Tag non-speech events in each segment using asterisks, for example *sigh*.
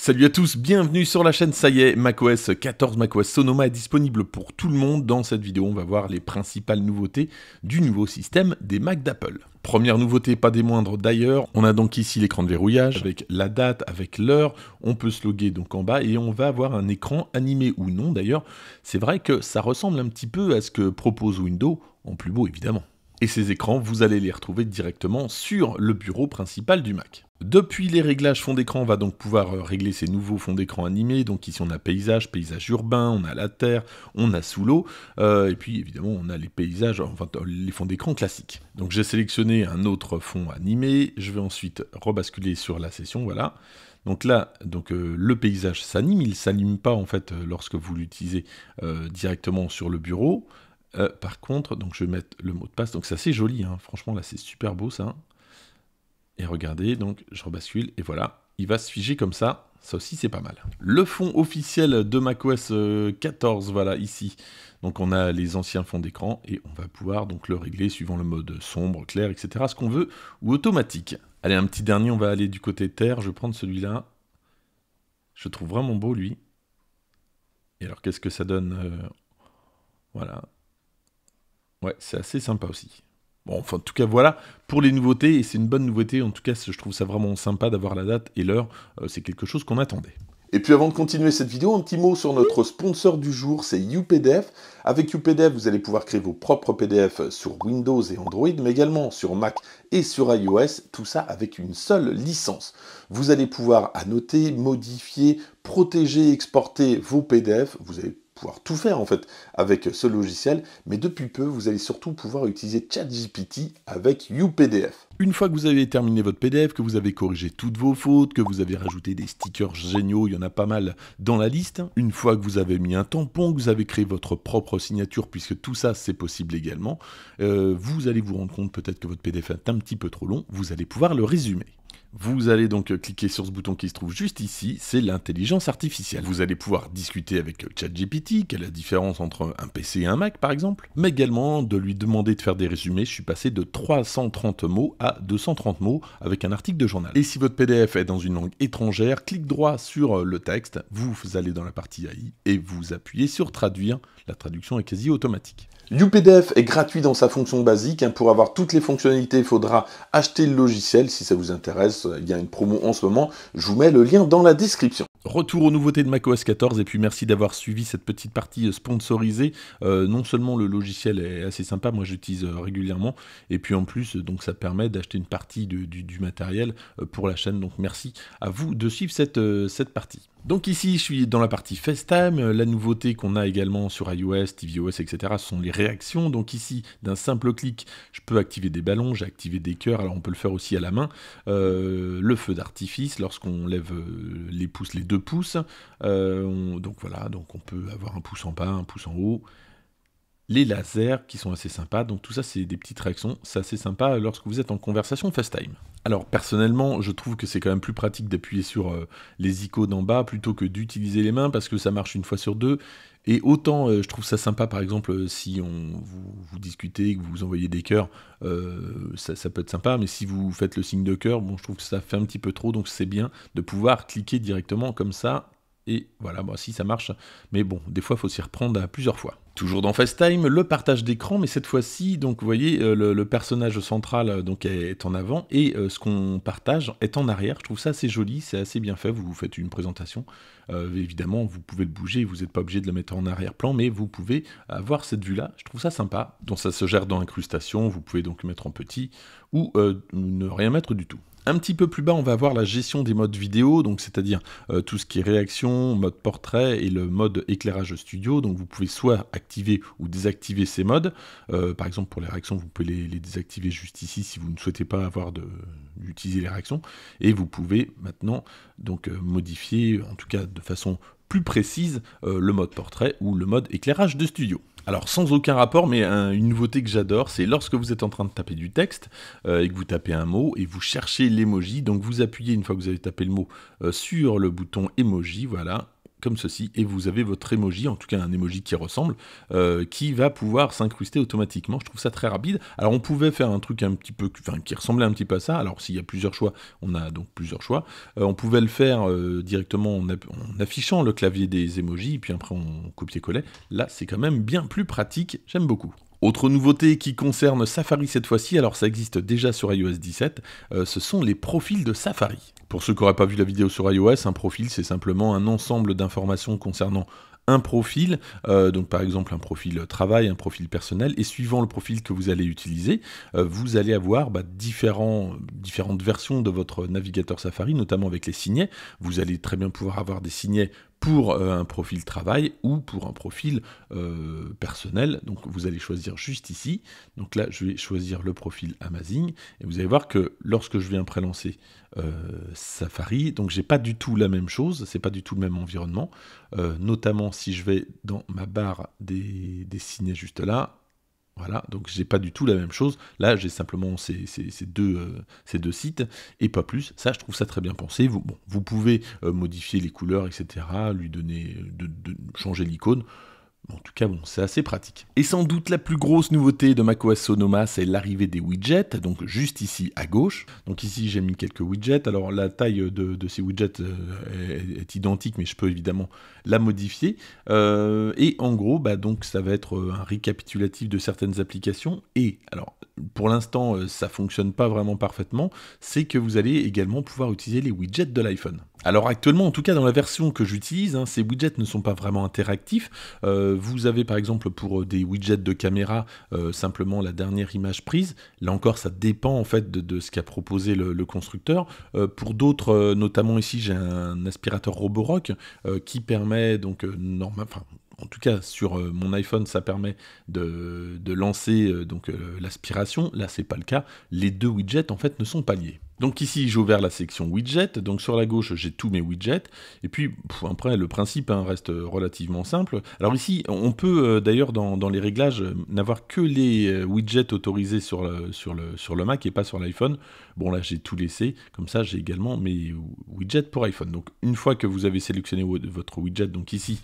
Salut à tous, bienvenue sur la chaîne, ça y est, macOS 14, macOS Sonoma est disponible pour tout le monde. Dans cette vidéo, on va voir les principales nouveautés du nouveau système des Mac d'Apple. Première nouveauté, pas des moindres d'ailleurs, on a donc ici l'écran de verrouillage avec la date, avec l'heure, on peut se loguer donc en bas et on va avoir un écran animé ou non d'ailleurs. C'est vrai que ça ressemble un petit peu à ce que propose Windows, en plus beau évidemment et ces écrans, vous allez les retrouver directement sur le bureau principal du Mac. Depuis les réglages fonds d'écran, on va donc pouvoir euh, régler ces nouveaux fonds d'écran animés. Donc ici on a paysage, paysage urbain, on a la terre, on a sous l'eau, euh, et puis évidemment on a les paysages, enfin les fonds d'écran classiques. Donc j'ai sélectionné un autre fond animé, je vais ensuite rebasculer sur la session, voilà. Donc là, donc, euh, le paysage s'anime, il ne s'anime pas en fait lorsque vous l'utilisez directement sur le bureau. Euh, par contre, donc je vais mettre le mot de passe. Donc c'est assez joli, hein. franchement là c'est super beau ça. Et regardez, donc je rebascule et voilà, il va se figer comme ça. Ça aussi c'est pas mal. Le fond officiel de macOS 14, euh, voilà ici. Donc on a les anciens fonds d'écran et on va pouvoir donc le régler suivant le mode sombre, clair, etc. Ce qu'on veut ou automatique. Allez, un petit dernier, on va aller du côté terre. Je vais prendre celui-là. Je trouve vraiment beau lui. Et alors qu'est-ce que ça donne euh, Voilà, Ouais, c'est assez sympa aussi. Bon, enfin, en tout cas, voilà pour les nouveautés, et c'est une bonne nouveauté. En tout cas, je trouve ça vraiment sympa d'avoir la date et l'heure. Euh, c'est quelque chose qu'on attendait. Et puis avant de continuer cette vidéo, un petit mot sur notre sponsor du jour, c'est UPDF. Avec UPDF, vous allez pouvoir créer vos propres PDF sur Windows et Android, mais également sur Mac et sur iOS, tout ça avec une seule licence. Vous allez pouvoir annoter, modifier, protéger, exporter vos PDF. Vous avez pouvoir tout faire en fait avec ce logiciel, mais depuis peu, vous allez surtout pouvoir utiliser ChatGPT avec UPDF. Une fois que vous avez terminé votre PDF, que vous avez corrigé toutes vos fautes, que vous avez rajouté des stickers géniaux, il y en a pas mal dans la liste, une fois que vous avez mis un tampon, que vous avez créé votre propre signature, puisque tout ça c'est possible également, euh, vous allez vous rendre compte peut-être que votre PDF est un petit peu trop long, vous allez pouvoir le résumer. Vous allez donc euh, cliquer sur ce bouton qui se trouve juste ici, c'est l'intelligence artificielle. Vous allez pouvoir discuter avec euh, ChatGPT, quelle est la différence entre un PC et un Mac par exemple, mais également de lui demander de faire des résumés. Je suis passé de 330 mots à 230 mots avec un article de journal. Et si votre PDF est dans une langue étrangère, clique droit sur euh, le texte, vous allez dans la partie AI et vous appuyez sur traduire. La traduction est quasi automatique. UPDF est gratuit dans sa fonction basique. Hein. Pour avoir toutes les fonctionnalités, il faudra acheter le logiciel. Si ça vous intéresse, euh, il y a une promo en ce moment. Je vous mets le lien dans la description. Retour aux nouveautés de macOS 14 et puis merci d'avoir suivi cette petite partie euh, sponsorisée. Euh, non seulement le logiciel est assez sympa, moi j'utilise euh, régulièrement, et puis en plus donc ça permet d'acheter une partie du, matériel pour la chaîne. Donc merci à vous de suivre cette, cette partie. Donc ici, je suis dans la partie FaceTime. La nouveauté qu'on a également sur iOS, tvOS, etc., ce sont les réactions. Donc ici, d'un simple clic, je peux activer des ballons, j'ai activé des cœurs, alors on peut le faire aussi à la main. le feu d'artifice, lorsqu'on lève les pouces, les pouces. Euh, donc voilà, donc on peut avoir un pouce en bas, un pouce en haut. Les lasers qui sont assez sympas. Donc tout ça, c'est des petites réactions. C'est assez sympa lorsque vous êtes en conversation FaceTime. Alors personnellement, je trouve que c'est quand même plus pratique d'appuyer sur euh, les icônes en bas plutôt que d'utiliser les mains parce que ça marche une fois sur deux et autant euh, je trouve ça sympa, par exemple, euh, si on, vous, discutez, que vous envoyez des cœurs, euh, ça, ça, peut être sympa, mais si vous faites le signe de cœur, bon, je trouve que ça fait un petit peu trop, donc c'est bien de pouvoir cliquer directement comme ça et voilà, moi bah, si ça marche, mais bon, des fois il faut s'y reprendre à plusieurs fois. Toujours dans FaceTime, le partage d'écran, mais cette fois-ci, donc vous voyez, euh, le, personnage central euh, donc, est en avant et euh, ce qu'on partage est en arrière. Je trouve ça assez joli, c'est assez bien fait. Vous, vous faites une présentation. évidemment, vous pouvez le bouger, vous n'êtes pas obligé de le mettre en arrière-plan, mais vous pouvez avoir cette vue-là. Je trouve ça sympa. Donc ça se gère dans l'incrustation, vous pouvez donc mettre en petit ou ne rien mettre du tout. Un petit peu plus bas, on va voir la gestion des modes vidéo, donc c'est-à-dire euh, tout ce qui est réaction, mode portrait et le mode éclairage studio. Donc vous pouvez soit activer ou désactiver ces modes. Euh, par exemple, pour les réactions, vous pouvez les, désactiver juste ici si vous ne souhaitez pas avoir d'utiliser les réactions. Et vous pouvez maintenant donc euh, modifier, en tout cas de façon plus précise, le mode portrait ou le mode éclairage de studio. Alors sans aucun rapport, mais une nouveauté que j'adore, c'est lorsque vous êtes en train de taper du texte euh, et que vous tapez un mot et vous cherchez l'emoji, donc vous appuyez une fois que vous avez tapé le mot euh, sur le bouton emoji, voilà, comme ceci, et vous avez votre emoji, en tout cas un emoji qui ressemble, euh, qui va pouvoir s'incruster automatiquement. Je trouve ça très rapide. Alors on pouvait faire un truc un petit peu, enfin qui ressemblait un petit peu à ça. Alors s'il y a plusieurs choix, on a donc plusieurs choix. Euh, on pouvait le faire euh, directement en, affichant le clavier des emojis, et puis après on copier-coller. Là, c'est quand même bien plus pratique. J'aime beaucoup. Autre nouveauté qui concerne Safari cette fois-ci, alors ça existe déjà sur iOS 17, euh, ce sont les profils de Safari. Pour ceux qui n'auraient pas vu la vidéo sur iOS, un profil c'est simplement un ensemble d'informations concernant un profil, euh, donc par exemple un profil travail, un profil personnel, et suivant le profil que vous allez utiliser, euh, vous allez avoir bah, différentes versions de votre navigateur Safari, notamment avec les signets. Vous allez très bien pouvoir avoir des signets pour euh, un profil travail ou pour un profil euh, personnel. Donc vous allez choisir juste ici. Donc là, je vais choisir le profil Amazing. Et vous allez voir que lorsque je viens prélancer euh, Safari, donc j'ai pas du tout la même chose, c'est pas du tout le même environnement. Euh, notamment si je vais dans ma barre des, juste là, voilà, donc j'ai pas du tout la même chose. Là, j'ai simplement euh, ces, deux, sites et pas plus. Ça, je trouve ça très bien pensé. Vous, pouvez euh, modifier les couleurs, etc., lui donner, euh, de changer l'icône. En tout cas, bon, c'est assez pratique. Et sans doute la plus grosse nouveauté de macOS Sonoma, c'est l'arrivée des widgets, donc juste ici à gauche. Donc ici, j'ai mis quelques widgets. Alors la taille de, ces widgets euh, est, identique, mais je peux évidemment la modifier. Euh, et en gros, bah, donc ça va être euh, un récapitulatif de certaines applications. Et alors, pour l'instant, ça fonctionne pas vraiment parfaitement. C'est que vous allez également pouvoir utiliser les widgets de l'iPhone. Alors actuellement, en tout cas dans la version que j'utilise, hein, ces widgets ne sont pas vraiment interactifs. Euh, vous avez par exemple pour euh, des widgets de caméra euh, simplement la dernière image prise. Là encore, ça dépend en fait de, ce qu'a proposé le, constructeur. pour d'autres, notamment ici, j'ai un aspirateur Roborock qui permet donc en tout cas sur mon iPhone, ça permet de, lancer donc l'aspiration. Là, c'est pas le cas. Les deux widgets en fait ne sont pas liés. Donc ici, j'ai ouvert la section widget, donc sur la gauche, j'ai tous mes widgets, et puis après, le principe hein, reste relativement simple. Alors ici, on peut euh, d'ailleurs dans, les réglages n'avoir que les euh, widgets autorisés sur le, sur le, sur le Mac et pas sur l'iPhone. Bon là, j'ai tout laissé, comme ça, j'ai également mes widgets pour iPhone. Donc une fois que vous avez sélectionné votre widget, donc ici,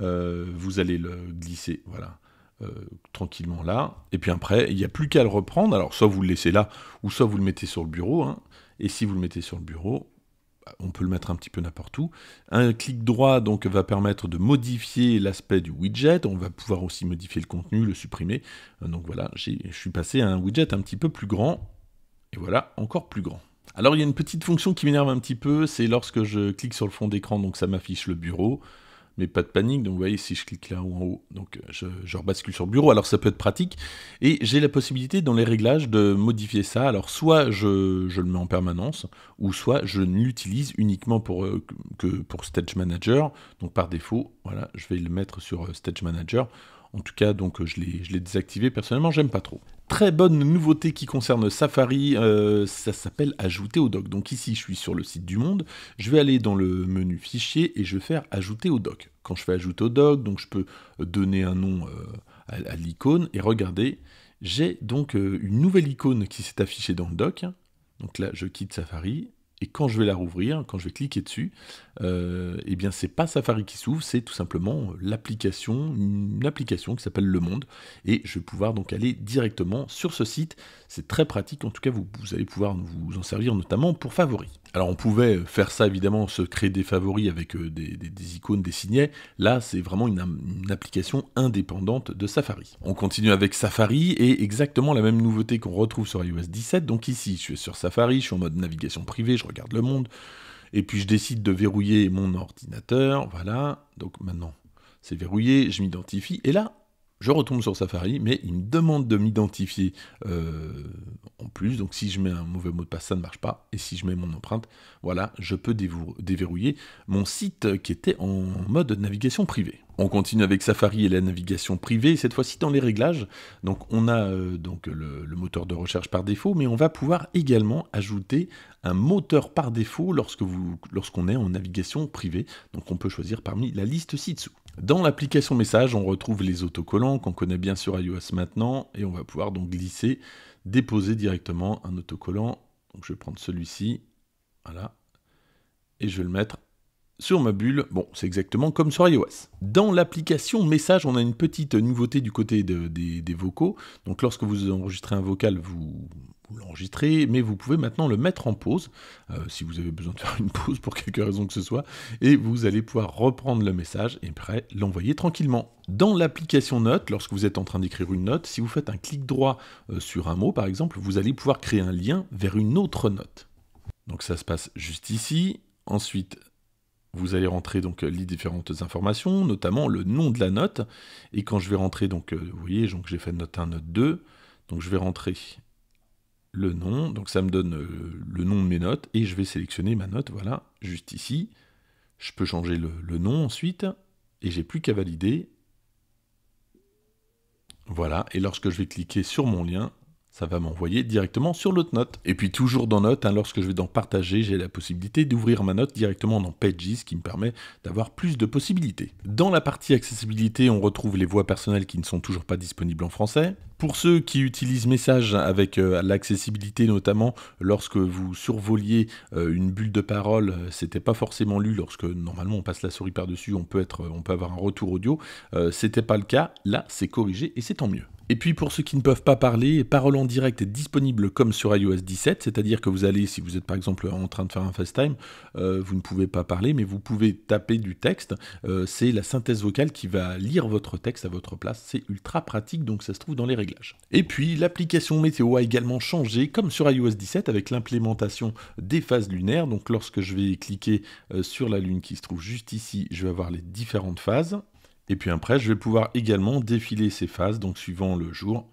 euh, vous allez le glisser, voilà, euh, tranquillement là. Et puis après, il n'y a plus qu'à le reprendre. Alors, soit vous le laissez là, ou soit vous le mettez sur le bureau. Hein. Et si vous le mettez sur le bureau, bah, on peut le mettre un petit peu n'importe où. Un clic droit donc va permettre de modifier l'aspect du widget. On va pouvoir aussi modifier le contenu, le supprimer. Euh, donc voilà, je suis passé à un widget un petit peu plus grand. Et voilà, encore plus grand. Alors il y a une petite fonction qui m'énerve un petit peu, c'est lorsque je clique sur le fond d'écran, donc ça m'affiche le bureau mais pas de panique. Donc vous voyez, si je clique là-haut en haut, donc euh, je, rebascule sur bureau. Alors ça peut être pratique. Et j'ai la possibilité dans les réglages de modifier ça. Alors soit je, le mets en permanence, ou soit je ne l'utilise uniquement pour, euh, que, pour Stage Manager. Donc par défaut, voilà, je vais le mettre sur euh, Stage Manager. En tout cas, donc je l'ai désactivé. Personnellement, j'aime pas trop. Très bonne nouveauté qui concerne Safari, euh, ça s'appelle Ajouter au doc. Donc ici, je suis sur le site du Monde. Je vais aller dans le menu Fichier et je vais faire Ajouter au doc. Quand je fais Ajouter au doc, donc je peux euh, donner un nom euh, à, l'icône et regardez, j'ai donc une nouvelle icône qui s'est affichée dans le doc. Donc là, je quitte Safari et quand je vais la rouvrir, quand je vais cliquer dessus, et euh, eh bien c'est pas Safari qui s'ouvre, c'est tout simplement l'application, une application qui s'appelle Le Monde. Et je vais pouvoir donc aller directement sur ce site. C'est très pratique, en tout cas vous, allez pouvoir vous en servir notamment pour favoris. Alors on pouvait faire ça évidemment, se créer des favoris avec euh, des, icônes, des icônes Là c'est vraiment une, application indépendante de Safari. On continue avec Safari et exactement la même nouveauté qu'on retrouve sur iOS 17. Donc ici je suis sur Safari, je suis en mode navigation privée, regarde le monde, et puis je décide de verrouiller mon ordinateur, voilà, donc maintenant c'est verrouillé, je m'identifie, et là, je retourne sur Safari, mais il me demande de m'identifier euh, en plus. Donc si je mets un mauvais mot de passe, ça ne marche pas. Et si je mets mon empreinte, voilà, je peux déverrouiller mon site qui était en mode navigation privée. On continue avec Safari et la navigation privée, cette fois-ci dans les réglages. Donc on a euh, donc le, moteur de recherche par défaut, mais on va pouvoir également ajouter un moteur par défaut lorsque vous, lorsqu'on est en navigation privée. Donc on peut choisir parmi la liste ci-dessous. Dans l'application message, on retrouve les autocollants qu'on connaît bien sur iOS maintenant, et on va pouvoir donc glisser, déposer directement un autocollant. Donc je vais prendre celui-ci, voilà, et je vais le mettre sur ma bulle, bon, c'est exactement comme sur iOS. Dans l'application message, on a une petite nouveauté du côté des, vocaux. Donc lorsque vous enregistrez un vocal, vous, l'enregistrez, mais vous pouvez maintenant le mettre en pause, euh, si vous avez besoin de faire une pause pour quelque raison que ce soit, et vous allez pouvoir reprendre le message et après l'envoyer tranquillement. Dans l'application Note, lorsque vous êtes en train d'écrire une note, si vous faites un clic droit euh, sur un mot par exemple, vous allez pouvoir créer un lien vers une autre note. Donc ça se passe juste ici. Ensuite, vous allez rentrer donc euh, les différentes informations, notamment le nom de la note. Et quand je vais rentrer, donc euh, vous voyez, donc j'ai fait note 1, note 2, donc je vais rentrer le nom, donc ça me donne euh, le nom de mes notes, et je vais sélectionner ma note, voilà, juste ici. Je peux changer le nom ensuite, et j'ai plus qu'à valider. Voilà, et lorsque je vais cliquer sur mon lien, ça va m'envoyer directement sur l'autre note. Et puis toujours dans Note, hein, lorsque je vais dans Partager, j'ai la possibilité d'ouvrir ma note directement dans Pages, ce qui me permet d'avoir plus de possibilités. Dans la partie accessibilité, on retrouve les voix personnelles qui ne sont toujours pas disponibles en français. Pour ceux qui utilisent Message avec euh, l'accessibilité notamment, lorsque vous survoliez euh, une bulle de parole, ce euh, c'était pas forcément lu. Lorsque normalement on passe la souris par dessus, on peut on peut avoir un retour audio. ce n'était pas le cas. Là, c'est corrigé et c'est tant mieux. Et puis pour ceux qui ne peuvent pas parler, Parole en direct est disponible comme sur iOS 17, c'est-à-dire que vous allez, si vous êtes par exemple en train de faire un FaceTime, euh, vous ne pouvez pas parler, mais vous pouvez taper du texte. Euh, c'est la synthèse vocale qui va lire votre texte à votre place. C'est ultra pratique, donc ça se trouve dans les réglages. Et puis l'application météo a également changé, comme sur iOS 17, avec l'implémentation des phases lunaires. Donc lorsque je vais cliquer euh, sur la lune qui se trouve juste ici, je vais avoir les différentes phases. Et puis après, je vais pouvoir également défiler ces phases, donc suivant le jour.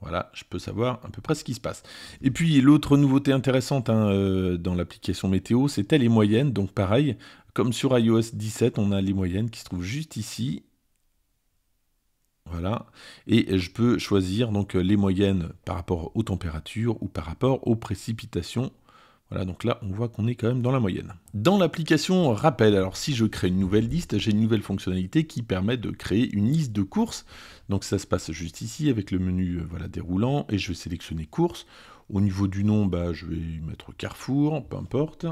Voilà, je peux savoir à peu près ce qui se passe. Et puis l'autre nouveauté intéressante hein, euh, dans l'application météo, c'était les moyennes. Donc pareil, comme sur iOS 17, on a les moyennes qui se trouvent juste ici. Voilà. Et je peux choisir donc les moyennes par rapport aux températures ou par rapport aux précipitations voilà, donc là, on voit qu'on est quand même dans la moyenne. Dans l'application Rappel, alors si je crée une nouvelle liste, j'ai une nouvelle fonctionnalité qui permet de créer une liste de courses. Donc ça se passe juste ici avec le menu euh, voilà, déroulant, et je vais sélectionner courses. Au niveau du nom, bah, je vais mettre Carrefour, peu importe.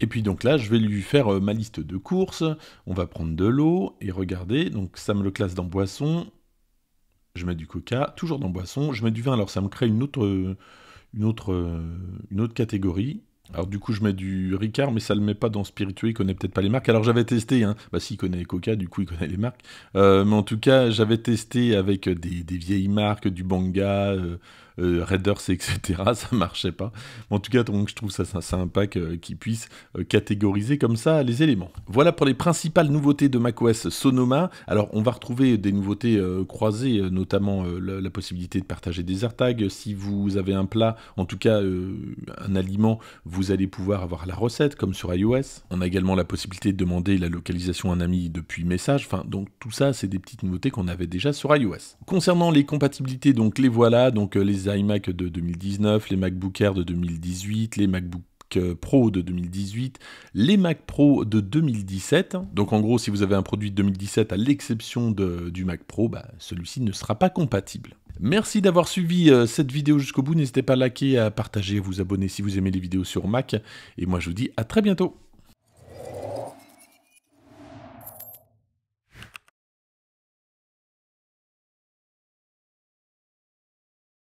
Et puis donc là, je vais lui faire euh, ma liste de courses. On va prendre de l'eau, et regardez, donc ça me le classe dans boisson. Je mets du coca, toujours dans boisson. Je mets du vin, alors ça me crée une autre... Euh, une autre, une autre catégorie, alors du coup je mets du Ricard, mais ça le met pas dans spiritueux, il connaît peut-être pas les marques. Alors j'avais testé, hein. bah si connaît Coca, du coup il connaît les marques. Euh, mais en tout cas j'avais testé avec des, vieilles marques, du Banga, euh, euh, Raiders, etc. *laughs* Ça marchait pas. En tout cas, donc, je trouve ça, ça sympa euh, qui puisse euh, catégoriser comme ça les éléments. Voilà pour les principales nouveautés de macOS Sonoma. Alors, on va retrouver des nouveautés croisées, notamment la, possibilité de partager des AirTags. Si vous avez un plat, en tout cas un aliment, vous allez pouvoir avoir la recette, comme sur iOS. On a également la possibilité de demander la localisation à un ami depuis message. Enfin, donc tout ça, c'est des petites nouveautés qu'on avait déjà sur iOS. Concernant les compatibilités, donc les voilà, donc les les iMac de 2019, les MacBook Air de 2018, les MacBook euh, Pro de 2018, les Mac Pro de 2017. Donc en gros, si vous avez un produit de 2017 à l'exception du Mac Pro, bah, celui-ci ne sera pas compatible. Merci d'avoir suivi euh, cette vidéo jusqu'au bout. N'hésitez pas à liker, à partager, à vous abonner si vous aimez les vidéos sur Mac. Et moi, je vous dis à très bientôt.